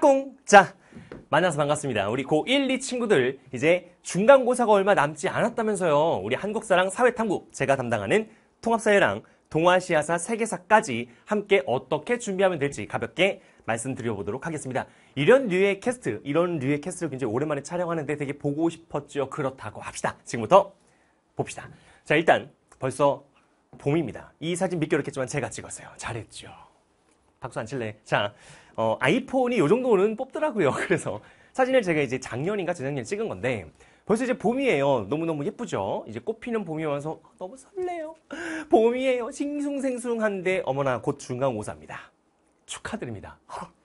딱꿍! 자, 만나서 반갑습니다. 우리 고1, 2 친구들, 이제 중간고사가 얼마 남지 않았다면서요. 우리 한국사랑 사회탐구, 제가 담당하는 통합사회랑 동아시아사 세계사까지 함께 어떻게 준비하면 될지 가볍게 말씀드려보도록 하겠습니다. 이런 류의 캐스트, 이런 류의 캐스트를 굉장히 오랜만에 촬영하는데 되게 보고 싶었죠. 그렇다고 합시다. 지금부터 봅시다. 자, 일단 벌써 봄입니다. 이 사진 믿기 어렵겠지만 제가 찍었어요. 잘했죠. 박수 안 칠래? 자, 어, 아이폰이 이 정도는 뽑더라고요. 그래서 사진을 제가 이제 작년인가 재작년에 찍은 건데 벌써 이제 봄이에요. 너무너무 예쁘죠? 이제 꽃피는 봄이 와서 너무 설레요. 봄이에요. 싱숭생숭한데 어머나 곧 중간고사입니다. 축하드립니다.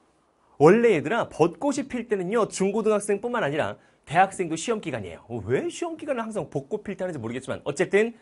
원래 얘들아 벚꽃이 필 때는요 중고등학생뿐만 아니라 대학생도 시험 기간이에요. 어, 왜 시험 기간을 항상 벚꽃 필 때 하는지 모르겠지만 어쨌든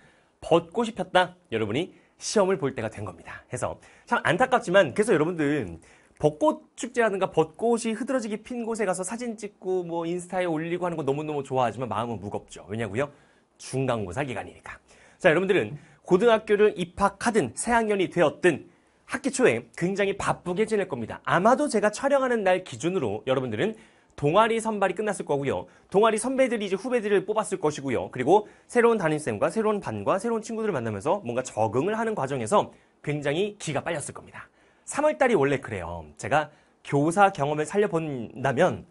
벚꽃이 폈다 여러분이 시험을 볼 때가 된 겁니다. 해서 참 안타깝지만 그래서 여러분들 벚꽃 축제라든가 벚꽃이 흐드러지기핀 곳에 가서 사진 찍고 뭐 인스타에 올리고 하는 거 너무너무 좋아하지만 마음은 무겁죠. 왜냐고요? 중간고사 기간이니까. 자, 여러분들은 고등학교를 입학하든 새학년이 되었든 학기 초에 굉장히 바쁘게 지낼 겁니다. 아마도 제가 촬영하는 날 기준으로 여러분들은 동아리 선발이 끝났을 거고요. 동아리 선배들이 이제 후배들을 뽑았을 것이고요. 그리고 새로운 담임쌤과 새로운 반과 새로운 친구들을 만나면서 뭔가 적응을 하는 과정에서 굉장히 기가 빨렸을 겁니다. 3월달이 원래 그래요. 제가 교사 경험을 살려본다면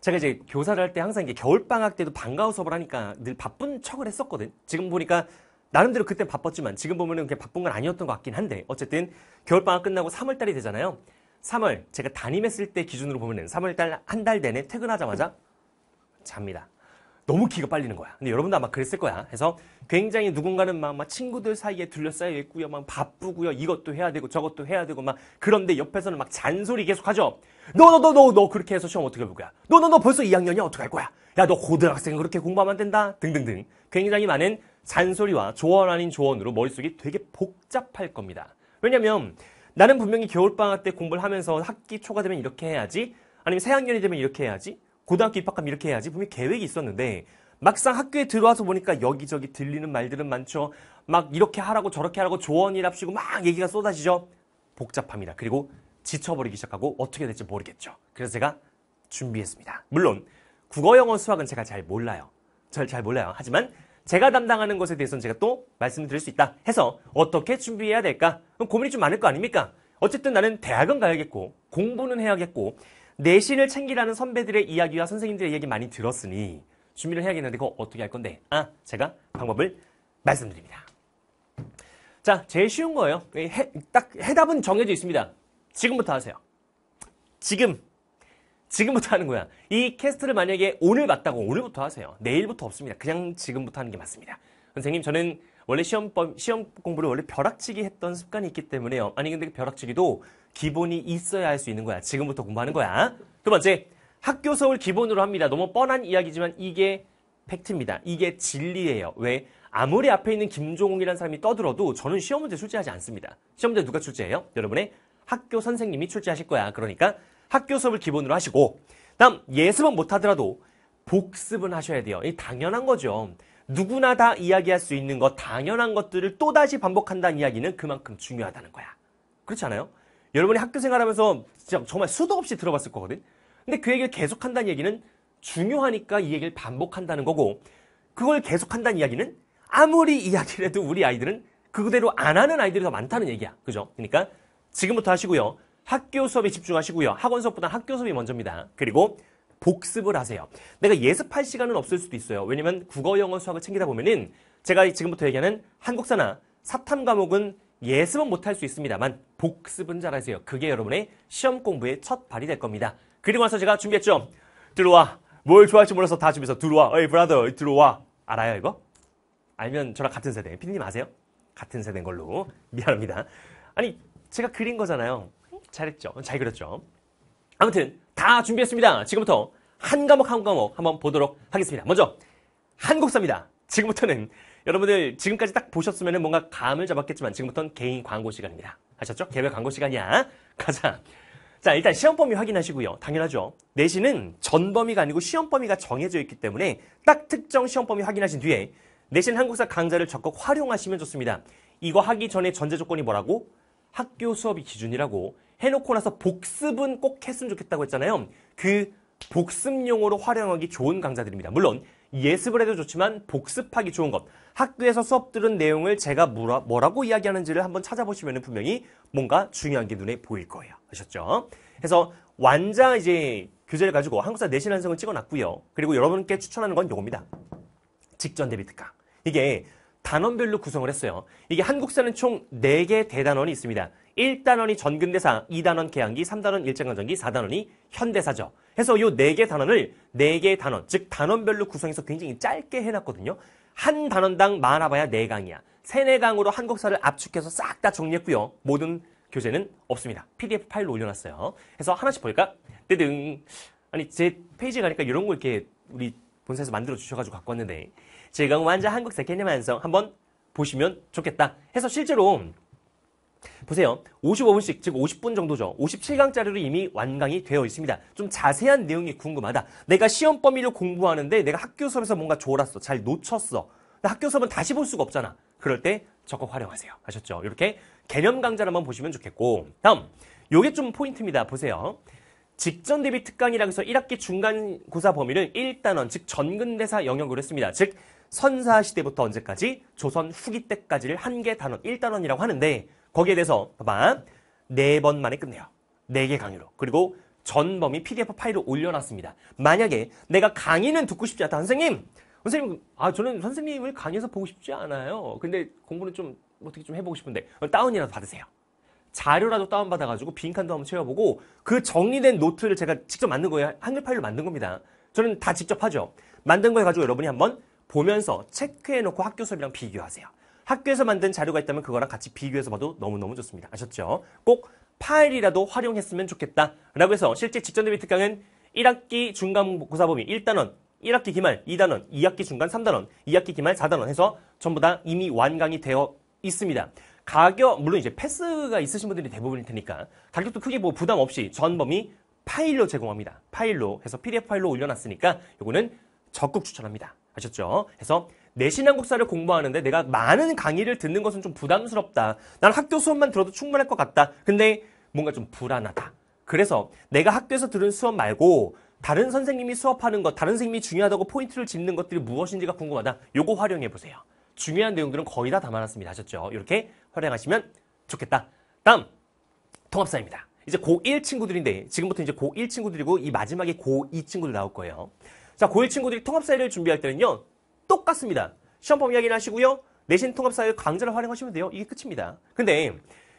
제가 이제 교사를 할 때 항상 이게 겨울방학 때도 방과후 수업을 하니까 늘 바쁜 척을 했었거든. 지금 보니까 나름대로 그때 바빴지만 지금 보면은 그게 바쁜 건 아니었던 것 같긴 한데 어쨌든 겨울방학 끝나고 3월달이 되잖아요. 3월 제가 담임했을 때 기준으로 보면은 3월달 한 달 내내 퇴근하자마자 잡니다. 너무 기가 빨리는 거야. 근데 여러분도 아마 그랬을 거야. 그래서 굉장히 누군가는 막, 막 친구들 사이에 둘러싸여 있고요. 막 바쁘고요. 이것도 해야 되고 저것도 해야 되고 막 그런데 옆에서는 막 잔소리 계속 하죠. 너 너 너 너 너 그렇게 해서 시험 어떻게 볼 거야? 너 너 너 벌써 2학년이야. 어떻게 할 거야? 야 너 고등학생 그렇게 공부하면 안 된다. 등등등. 굉장히 많은 잔소리와 조언 아닌 조언으로 머릿속이 되게 복잡할 겁니다. 왜냐면 나는 분명히 겨울방학 때 공부를 하면서 학기 초가 되면 이렇게 해야지. 아니면 새학년이 되면 이렇게 해야지. 고등학교 입학하면 이렇게 해야지 분명 계획이 있었는데 막상 학교에 들어와서 보니까 여기저기 들리는 말들은 많죠. 막 이렇게 하라고 저렇게 하라고 조언이랍시고 막 얘기가 쏟아지죠. 복잡합니다. 그리고 지쳐버리기 시작하고 어떻게 될지 모르겠죠. 그래서 제가 준비했습니다. 물론 국어, 영어, 수학은 제가 잘 몰라요. 잘, 잘 몰라요. 하지만 제가 담당하는 것에 대해서는 제가 또말씀 드릴 수 있다 해서 어떻게 준비해야 될까? 그럼 고민이 좀 많을 거 아닙니까? 어쨌든 나는 대학은 가야겠고 공부는 해야겠고 내신을 챙기라는 선배들의 이야기와 선생님들의 이야기 많이 들었으니 준비를 해야겠는데 그거 어떻게 할 건데? 아, 제가 방법을 말씀드립니다. 자, 제일 쉬운 거예요. 예, 해, 딱 해답은 정해져 있습니다. 지금부터 하세요. 지금. 지금부터 하는 거야. 이 캐스트를 만약에 오늘 봤다고 오늘부터 하세요. 내일부터 없습니다. 그냥 지금부터 하는 게 맞습니다. 선생님, 저는 원래 시험 시험 공부를 원래 벼락치기 했던 습관이 있기 때문에요. 어, 아니 근데 그 벼락치기도 기본이 있어야 할 수 있는 거야. 지금부터 공부하는 거야. 두 번째, 학교 수업을 기본으로 합니다. 너무 뻔한 이야기지만 이게 팩트입니다. 이게 진리예요. 왜? 아무리 앞에 있는 김종욱이라는 사람이 떠들어도 저는 시험 문제 출제하지 않습니다. 시험 문제 누가 출제해요? 여러분의 학교 선생님이 출제하실 거야. 그러니까 학교 수업을 기본으로 하시고 다음 예습은 못하더라도 복습은 하셔야 돼요. 이 당연한 거죠. 누구나 다 이야기할 수 있는 것, 당연한 것들을 또다시 반복한다는 이야기는 그만큼 중요하다는 거야. 그렇지 않아요? 여러분이 학교 생활하면서 진짜 정말 수도 없이 들어봤을 거거든? 근데 그 얘기를 계속 한다는 이야기는 중요하니까 이 얘기를 반복한다는 거고, 그걸 계속 한다는 이야기는 아무리 이야기를 해도 우리 아이들은 그대로 안 하는 아이들이 더 많다는 얘기야. 그죠? 그러니까 지금부터 하시고요. 학교 수업에 집중하시고요. 학원 수업보다 학교 수업이 먼저입니다. 그리고 복습을 하세요. 내가 예습할 시간은 없을 수도 있어요. 왜냐면 국어, 영어, 수학을 챙기다 보면은 제가 지금부터 얘기하는 한국사나 사탐 과목은 예습은 못할 수 있습니다만 복습은 잘하세요. 그게 여러분의 시험 공부의 첫 발이 될 겁니다. 그리고 나서 제가 준비했죠. 들어와. 뭘 좋아할지 몰라서 다 준비해서 들어와. 에이 브라더 들어와. 알아요 이거? 알면 저랑 같은 세대. 피디님 아세요? 같은 세대인 걸로. 미안합니다. 아니 제가 그린 거잖아요. 잘했죠. 잘 그렸죠. 아무튼 다 준비했습니다. 지금부터 한 과목 한 과목 한번 보도록 하겠습니다. 먼저 한국사입니다. 지금부터는 여러분들 지금까지 딱 보셨으면 뭔가 감을 잡았겠지만 지금부터는 개인 광고 시간입니다. 아셨죠? 개별 광고 시간이야. 가자. 자, 일단 시험 범위 확인하시고요. 당연하죠. 내신은 전 범위가 아니고 시험 범위가 정해져 있기 때문에 딱 특정 시험 범위 확인하신 뒤에 내신 한국사 강좌를 적극 활용하시면 좋습니다. 이거 하기 전에 전제 조건이 뭐라고? 학교 수업이 기준이라고 해놓고 나서 복습은 꼭 했으면 좋겠다고 했잖아요. 그 복습용으로 활용하기 좋은 강좌들입니다. 물론 예습을 해도 좋지만 복습하기 좋은 것. 학교에서 수업 들은 내용을 제가 뭐라, 뭐라고 이야기하는지를 한번 찾아보시면 분명히 뭔가 중요한 게 눈에 보일 거예요. 아셨죠? 그래서 완자 이제 교재를 가지고 한국사 내신 완성을 찍어놨고요. 그리고 여러분께 추천하는 건 이겁니다. 직전 대비 특강. 이게 단원별로 구성을 했어요. 이게 한국사는 총 4개 대단원이 있습니다. 1단원이 전근대사, 2단원 개항기, 3단원 일제강점기, 4단원이 현대사죠. 해서 요 4개 단원을 4개 단원, 즉 단원별로 구성해서 굉장히 짧게 해놨거든요. 한 단원당 많아봐야 4강이야. 3, 4강으로 한국사를 압축해서 싹 다 정리했고요. 모든 교재는 없습니다. PDF 파일로 올려놨어요. 해서 하나씩 볼까? 뜨등. 아니, 제 페이지 가니까 이런 거 이렇게 우리 본사에서 만들어 주셔가지고 갖고 왔는데 지금 완자한국사 개념완성 한번 보시면 좋겠다. 해서 실제로 보세요. 55분씩, 즉 50분 정도죠. 57강짜리로 이미 완강이 되어 있습니다. 좀 자세한 내용이 궁금하다. 내가 시험 범위를 공부하는데 내가 학교 수업에서 뭔가 졸았어. 잘 놓쳤어. 학교 수업은 다시 볼 수가 없잖아. 그럴 때 적극 활용하세요. 아셨죠? 이렇게 개념 강좌를 한번 보시면 좋겠고. 다음, 요게 좀 포인트입니다. 보세요. 직전 대비 특강이라 해서 1학기 중간고사 범위를 1단원, 즉 전근대사 영역으로 했습니다. 즉 선사 시대부터 언제까지? 조선 후기 때까지를 한 개 단원, 1단원이라고 하는데 거기에 대해서 봐봐. 네번 만에 끝내요. 네 개 강의로. 그리고 전 범위 PDF 파일을 올려놨습니다. 만약에 내가 강의는 듣고 싶지 않다. 선생님! 선생님, 아, 저는 선생님을 강의에서 보고 싶지 않아요. 근데 공부는 좀 어떻게 좀 해보고 싶은데 다운이라도 받으세요. 자료라도 다운받아가지고 빈칸도 한번 채워보고 그 정리된 노트를 제가 직접 만든 거예요. 한글 파일로 만든 겁니다. 저는 다 직접 하죠. 만든 거 해가지고 여러분이 한번 보면서 체크해놓고 학교 수업이랑 비교하세요. 학교에서 만든 자료가 있다면 그거랑 같이 비교해서 봐도 너무너무 좋습니다. 아셨죠? 꼭 파일이라도 활용했으면 좋겠다. 라고 해서 실제 직전 대비 특강은 1학기 중간고사 범위 1단원, 1학기 기말 2단원, 2학기 중간 3단원, 2학기 기말 4단원 해서 전부 다 이미 완강이 되어 있습니다. 가격 물론 이제 패스가 있으신 분들이 대부분일 테니까 가격도 크게 뭐 부담 없이 전범위 파일로 제공합니다. 파일로 해서 PDF 파일로 올려놨으니까 요거는 적극 추천합니다. 아셨죠? 그래서 내신한 국사를 공부하는데 내가 많은 강의를 듣는 것은 좀 부담스럽다. 난 학교 수업만 들어도 충분할 것 같다. 근데 뭔가 좀 불안하다. 그래서 내가 학교에서 들은 수업 말고 다른 선생님이 수업하는 것, 다른 선생님이 중요하다고 포인트를 짚는 것들이 무엇인지가 궁금하다. 요거 활용해 보세요. 중요한 내용들은 거의 다 담아놨습니다. 하셨죠? 이렇게 활용하시면 좋겠다. 다음 통합사입니다. 이제 고1 친구들인데 지금부터 이제 고1 친구들이고 이 마지막에 고2 친구들 나올 거예요. 자, 고1 친구들이 통합사회를 준비할 때는요. 똑같습니다. 시험범 위야기는 하시고요. 내신 통합사회 강좌를 활용하시면 돼요. 이게 끝입니다. 근데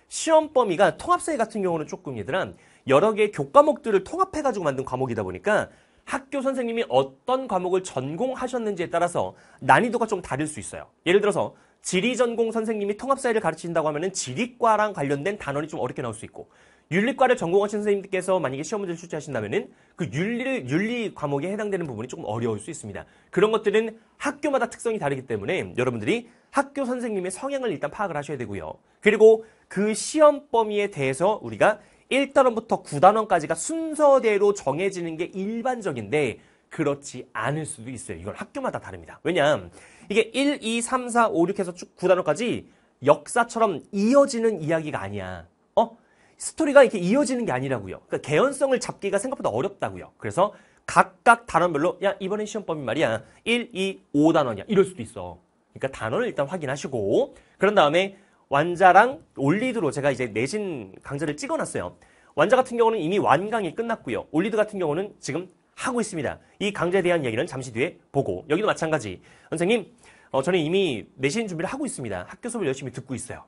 시험 범위가 통합사회 같은 경우는 조금 얘들아 여러 개의 교과목들을 통합해가지고 만든 과목이다 보니까 학교 선생님이 어떤 과목을 전공하셨는지에 따라서 난이도가 좀 다를 수 있어요. 예를 들어서 지리 전공 선생님이 통합사회를 가르친다고 하면은 지리과랑 관련된 단원이 좀 어렵게 나올 수 있고 윤리과를 전공하신 선생님께서 만약에 시험 문제를 출제하신다면은 그 윤리를 윤리 과목에 해당되는 부분이 조금 어려울 수 있습니다. 그런 것들은 학교마다 특성이 다르기 때문에 여러분들이 학교 선생님의 성향을 일단 파악을 하셔야 되고요. 그리고 그 시험 범위에 대해서 우리가 1단원부터 9단원까지가 순서대로 정해지는 게 일반적인데 그렇지 않을 수도 있어요. 이건 학교마다 다릅니다. 왜냐하면 이게 1, 2, 3, 4, 5, 6에서쭉 9단원까지 역사처럼 이어지는 이야기가 아니야. 어? 스토리가 이렇게 이어지는 게 아니라고요. 그러니까 개연성을 잡기가 생각보다 어렵다고요. 그래서 각각 단원별로 야 이번엔 시험 범위 말이야 1, 2, 5단원이야 이럴 수도 있어. 그러니까 단원을 일단 확인하시고 그런 다음에 완자랑 올리드로 제가 이제 내신 강좌를 찍어놨어요. 완자 같은 경우는 이미 완강이 끝났고요. 올리드 같은 경우는 지금 하고 있습니다. 이 강좌에 대한 이야기는 잠시 뒤에 보고 여기도 마찬가지. 선생님, 어, 저는 이미 내신 준비를 하고 있습니다. 학교 수업을 열심히 듣고 있어요.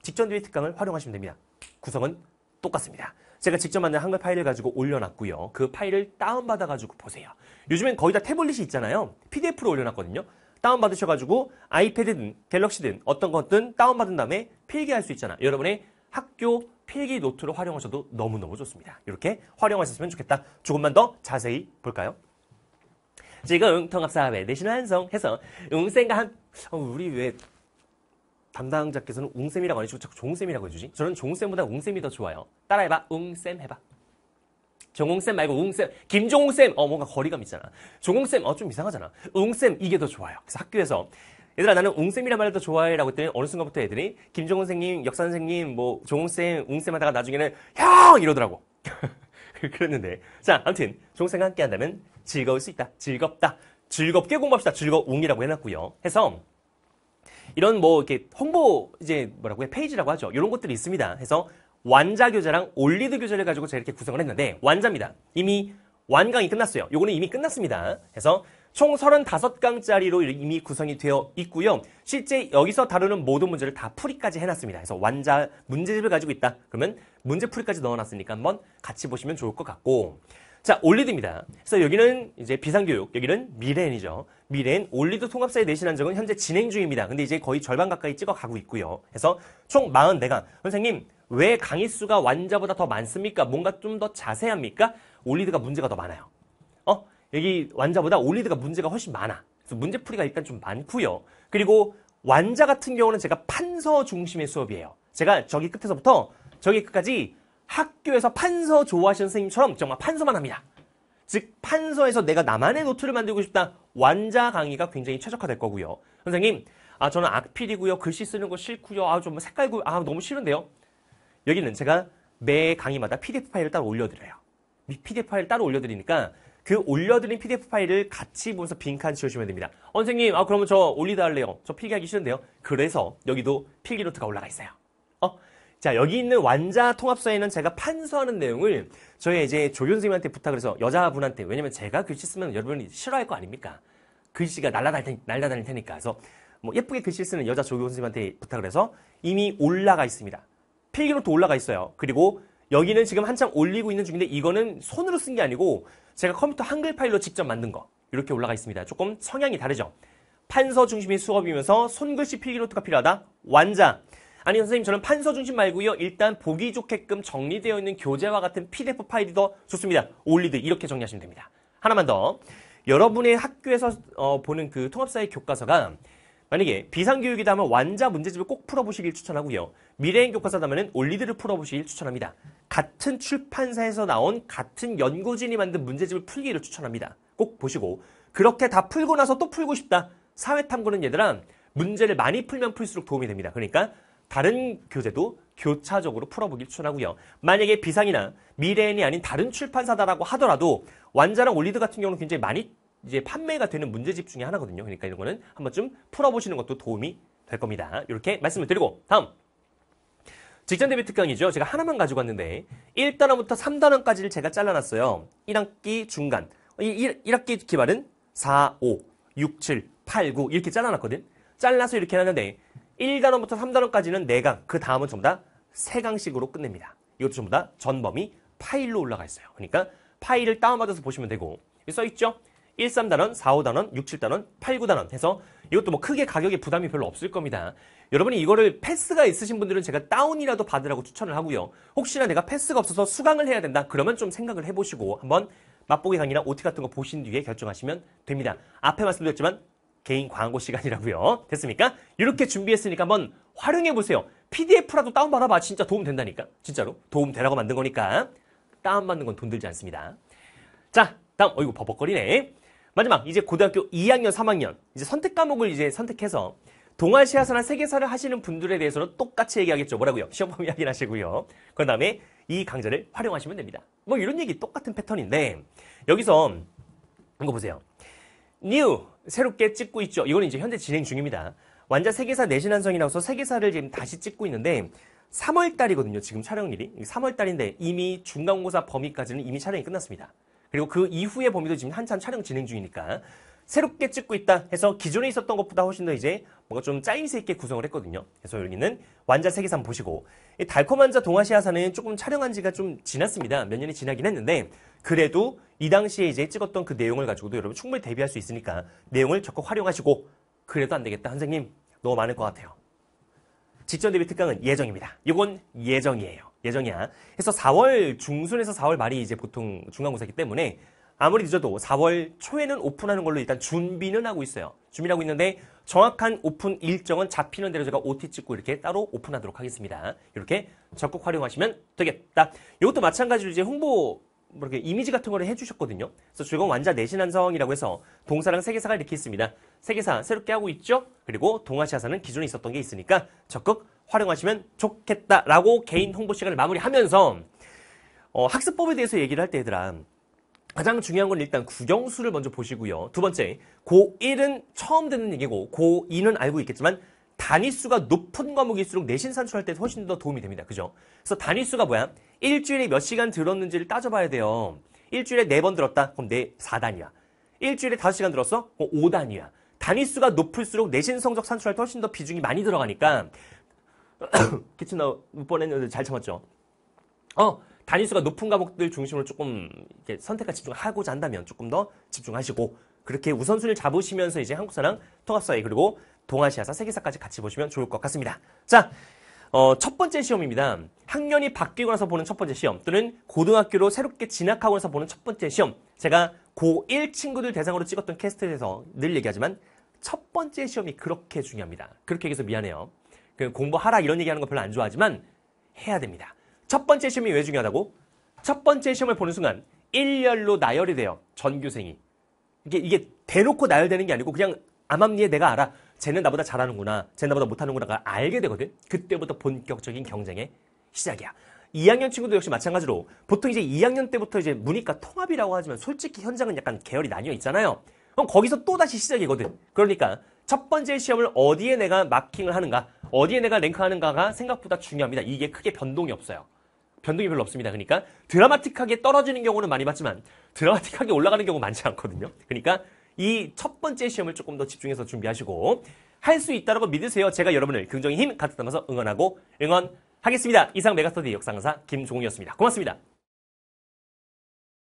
직전 대회 특강을 활용하시면 됩니다. 구성은 똑같습니다. 제가 직접 만든 한글 파일을 가지고 올려놨고요. 그 파일을 다운받아가지고 보세요. 요즘엔 거의 다 태블릿이 있잖아요. PDF로 올려놨거든요. 다운받으셔가지고 아이패드든 갤럭시든 어떤 것든 다운받은 다음에 필기할 수 있잖아. 여러분의 학교 필기 노트로 활용하셔도 너무너무 좋습니다. 이렇게 활용하셨으면 좋겠다. 조금만 더 자세히 볼까요? 지금 통합사업의 내신 완성해서 응쌤과한 어, 우리 왜 담당자께서는 웅쌤이라고 안 해주고 자꾸 종쌤이라고 해주지? 저는 종쌤보다 웅쌤이 더 좋아요. 따라해봐. 웅쌤 해봐. 정홍쌤 말고 웅쌤 김종홍쌤, 어, 뭔가 거리감 있잖아. 종홍쌤, 어, 좀 이상하잖아. 웅쌤 이게 더 좋아요. 그래서 학교에서, 얘들아, 나는 웅쌤이란 말을 더 좋아해. 라고 했더니 어느 순간부터 애들이 김종홍 선생님, 역사 선생님, 뭐, 종홍쌤, 웅쌤 하다가 나중에는 형! 이러더라고. 그랬는데. 자, 아무튼, 종홍쌤과 함께 한다면 즐거울 수 있다. 즐겁다. 즐겁게 공부합시다. 즐거웅이라고 해놨고요. 해서, 이런 뭐, 이렇게 홍보, 이제 뭐라고 해, 페이지라고 하죠. 이런 것들이 있습니다. 해서 완자 교재랑 올리드 교재를 가지고 제가 이렇게 구성을 했는데 완자입니다. 이미 완강이 끝났어요. 요거는 이미 끝났습니다. 그래서 총 35강짜리로 이미 구성이 되어 있고요. 실제 여기서 다루는 모든 문제를 다 풀이까지 해놨습니다. 그래서 완자 문제집을 가지고 있다. 그러면 문제 풀이까지 넣어놨으니까 한번 같이 보시면 좋을 것 같고 자 올리드입니다. 그래서 여기는 이제 비상교육, 여기는 미래엔이죠. 미래엔 올리드 통합사에 내신한 적은 현재 진행 중입니다. 근데 이제 거의 절반 가까이 찍어가고 있고요. 그래서 총 44강. 선생님 왜 강의 수가 완자보다 더 많습니까? 뭔가 좀 더 자세합니까? 올리드가 문제가 더 많아요. 어? 여기 완자보다 올리드가 문제가 훨씬 많아. 그래서 문제풀이가 일단 좀 많고요. 그리고 완자 같은 경우는 제가 판서 중심의 수업이에요. 제가 저기 끝에서부터 저기 끝까지 학교에서 판서 좋아하시는 선생님처럼 정말 판서만 합니다. 즉 판서에서 내가 나만의 노트를 만들고 싶다. 완자 강의가 굉장히 최적화될 거고요. 선생님, 아 저는 악필이고요. 글씨 쓰는 거 싫고요. 아 좀 색깔고 아 너무 싫은데요. 여기는 제가 매 강의마다 PDF 파일을 따로 올려드려요. PDF 파일을 따로 올려드리니까 그 올려드린 PDF 파일을 같이 보면서 빈칸 지우시면 됩니다. 어, 선생님, 아, 그러면 저 올리다 할래요. 저 필기하기 싫은데요. 그래서 여기도 필기노트가 올라가 있어요. 어? 자, 여기 있는 완자 통합서에는 제가 판서하는 내용을 저희 이제 조교 선생님한테 부탁을 해서 여자분한테, 왜냐면 제가 글씨 쓰면 여러분이 싫어할 거 아닙니까? 글씨가 날라다닐, 테니, 날라다닐 테니까. 그래서 뭐 예쁘게 글씨 쓰는 여자 조교 선생님한테 부탁을 해서 이미 올라가 있습니다. 필기로 또 올라가 있어요. 그리고 여기는 지금 한창 올리고 있는 중인데 이거는 손으로 쓴 게 아니고 제가 컴퓨터 한글 파일로 직접 만든 거 이렇게 올라가 있습니다. 조금 성향이 다르죠. 판서 중심의 수업이면서 손글씨 필기노트가 필요하다? 완자. 아니 선생님 저는 판서 중심 말고요. 일단 보기 좋게끔 정리되어 있는 교재와 같은 PDF 파일이 더 좋습니다. 올리드 이렇게 정리하시면 됩니다. 하나만 더. 여러분의 학교에서 어, 보는 그 통합사회 교과서가 만약에 비상교육이다 하면 완자 문제집을 꼭 풀어보시길 추천하고요. 미래인 교과서다면 올리드를 풀어보시길 추천합니다. 같은 출판사에서 나온 같은 연구진이 만든 문제집을 풀기를 추천합니다. 꼭 보시고 그렇게 다 풀고 나서 또 풀고 싶다. 사회탐구는 얘들아 문제를 많이 풀면 풀수록 도움이 됩니다. 그러니까 다른 교재도 교차적으로 풀어보길 추천하고요. 만약에 비상이나 미래인이 아닌 다른 출판사다라고 하더라도 완자랑 올리드 같은 경우는 굉장히 많이 이제 판매가 되는 문제집 중에 하나거든요. 그러니까 이런 거는 한 번쯤 풀어보시는 것도 도움이 될 겁니다. 이렇게 말씀을 드리고 다음 직전 대비 특강이죠. 제가 하나만 가지고 왔는데 1단원부터 3단원까지를 제가 잘라놨어요. 1학기 중간 1, 1학기 기말은 4, 5, 6, 7, 8, 9 이렇게 잘라놨거든. 잘라서 이렇게 놨는데 1단원부터 3단원까지는 4강, 그 다음은 전부 다 3강씩으로 끝냅니다. 이것도 전부 다 전범위 파일로 올라가 있어요. 그러니까 파일을 다운받아서 보시면 되고 써있죠? 1, 3단원, 4, 5단원, 6, 7단원, 8, 9단원 해서 이것도 뭐 크게 가격에 부담이 별로 없을 겁니다. 여러분이 이거를 패스가 있으신 분들은 제가 다운이라도 받으라고 추천을 하고요. 혹시나 내가 패스가 없어서 수강을 해야 된다. 그러면 좀 생각을 해보시고 한번 맛보기 강의나 OT 같은 거 보신 뒤에 결정하시면 됩니다. 앞에 말씀드렸지만 개인 광고 시간이라고요. 됐습니까? 이렇게 준비했으니까 한번 활용해보세요. PDF라도 다운받아봐. 진짜 도움 된다니까. 진짜로. 도움 되라고 만든 거니까. 다운받는 건 돈 들지 않습니다. 자, 다음. 어이구, 버벅거리네. 마지막 이제 고등학교 2학년, 3학년 이제 선택 과목을 이제 선택해서 동아시아사나 세계사를 하시는 분들에 대해서는 똑같이 얘기하겠죠. 뭐라고요? 시험범위 확인하시고요. 그 다음에 이 강좌를 활용하시면 됩니다. 뭐 이런 얘기 똑같은 패턴인데 여기서 이거 보세요. new 새롭게 찍고 있죠. 이건 이제 현재 진행 중입니다. 완자 세계사 내신한성이라고 해서 세계사를 지금 다시 찍고 있는데 3월달이거든요. 지금 촬영일이. 3월달인데 이미 중간고사 범위까지는 이미 촬영이 끝났습니다. 그리고 그 이후의 범위도 지금 한참 촬영 진행 중이니까 새롭게 찍고 있다 해서 기존에 있었던 것보다 훨씬 더 이제 뭔가 좀 짜임새 있게 구성을 했거든요. 그래서 여기는 완자 세계산 보시고 달콤한자 동아시아산은 조금 촬영한 지가 좀 지났습니다. 몇 년이 지나긴 했는데 그래도 이 당시에 이제 찍었던 그 내용을 가지고도 여러분 충분히 대비할 수 있으니까 내용을 적극 활용하시고 그래도 안 되겠다. 선생님 너무 많을 것 같아요. 직전 대비 특강은 예정입니다. 이건 예정이에요. 예정이야. 그래서 4월 중순에서 4월 말이 이제 보통 중간고사기 이 때문에 아무리 늦어도 4월 초에는 오픈하는 걸로 일단 준비는 하고 있어요. 준비를 하고 있는데 정확한 오픈 일정은 잡히는 대로 제가 OT 찍고 이렇게 따로 오픈하도록 하겠습니다. 이렇게 적극 활용하시면 되겠다. 이것도 마찬가지로 이제 홍보 뭐 이렇게 이미지 같은 거를 해주셨거든요. 그래서 즐거운 완자 내신한 성이라고 해서 동사랑 세계사가 이렇게 있습니다. 세계사 새롭게 하고 있죠? 그리고 동아시아사는 기존에 있었던 게 있으니까 적극 활용하시면 좋겠다라고 개인 홍보 시간을 마무리하면서 어, 학습법에 대해서 얘기를 할때 얘들아 가장 중요한 건 일단 구경수를 먼저 보시고요. 두 번째, 고1은 처음 듣는 얘기고 고2는 알고 있겠지만 단위수가 높은 과목일수록 내신 산출할 때 훨씬 더 도움이 됩니다. 그죠? 그래서 단위수가 뭐야? 일주일에 몇 시간 들었는지를 따져봐야 돼요. 일주일에 네 번 들었다? 그럼 네4단위야 일주일에 다섯 시간 들었어? 그럼 5단위야 단위수가 높을수록 내신 성적 산출할 때 훨씬 더 비중이 많이 들어가니까 기침 나올 뻔했는데 잘 참았죠. 어, 단위수가 높은 과목들 중심으로 조금 이렇게 선택과 집중하고자 한다면 조금 더 집중하시고 그렇게 우선순위를 잡으시면서 이제 한국사랑 통합사회 그리고 동아시아사 세계사까지 같이 보시면 좋을 것 같습니다. 자, 어, 첫 번째 시험입니다. 학년이 바뀌고 나서 보는 첫 번째 시험 또는 고등학교로 새롭게 진학하고 나서 보는 첫 번째 시험. 제가 고1 친구들 대상으로 찍었던 캐스트에서 늘 얘기하지만 첫 번째 시험이 그렇게 중요합니다. 그렇게 얘기해서 미안해요. 그 공부하라 이런 얘기하는 거 별로 안 좋아하지만 해야 됩니다. 첫 번째 시험이 왜 중요하다고? 첫 번째 시험을 보는 순간 1열로 나열이 돼요. 전교생이. 이게, 이게 대놓고 나열되는 게 아니고 그냥 암암리에 내가 알아. 쟤는 나보다 잘하는구나. 쟤는 나보다 못하는구나 알게 되거든. 그때부터 본격적인 경쟁의 시작이야. 2학년 친구도 역시 마찬가지로 보통 이제 2학년 때부터 이제 문이과 통합이라고 하지만 솔직히 현장은 약간 계열이 나뉘어 있잖아요. 그럼 거기서 또다시 시작이거든. 그러니까 첫 번째 시험을 어디에 내가 마킹을 하는가, 어디에 내가 랭크하는가가 생각보다 중요합니다. 이게 크게 변동이 없어요. 변동이 별로 없습니다. 그러니까 드라마틱하게 떨어지는 경우는 많이 봤지만 드라마틱하게 올라가는 경우 많지 않거든요. 그러니까 이 첫 번째 시험을 조금 더 집중해서 준비하시고 할 수 있다고 믿으세요. 제가 여러분을 긍정의 힘 가득 담아서 응원하고 응원하겠습니다. 이상 메가스터디 역상사 김종훈였습니다 고맙습니다.